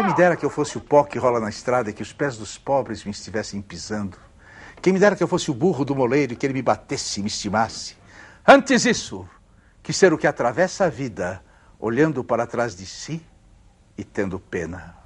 Quem me dera que eu fosse o pó que rola na estrada e que os pés dos pobres me estivessem pisando. Quem me dera que eu fosse o burro do moleiro e que ele me batesse e me estimasse. Antes isso, que ser o que atravessa a vida, olhando para trás de si e tendo pena.